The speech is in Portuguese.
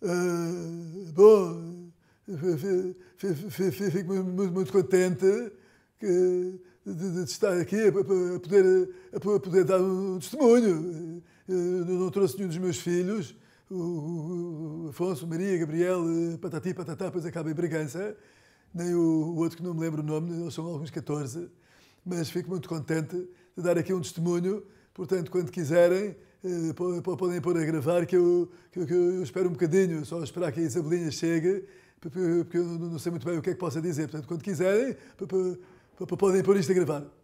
Eh, bom, fico muito, muito contente que, de, de, estar aqui a, poder, a poder dar um testemunho. Eh, eu não trouxe nenhum dos meus filhos, o Afonso, Maria, Gabriel, eh, Patati, Patatá, pois acaba em Bragança, nem o, outro que não me lembro o nome, eles são alguns 14, mas fico muito contente de dar aqui um testemunho. Portanto, quando quiserem, eh, podem pôr a gravar que eu, que, que eu espero um bocadinho, só esperar que a Isabelinha chegue, porque eu não sei muito bem o que é que possa dizer. Portanto, quando quiserem, podem pôr isto a gravar.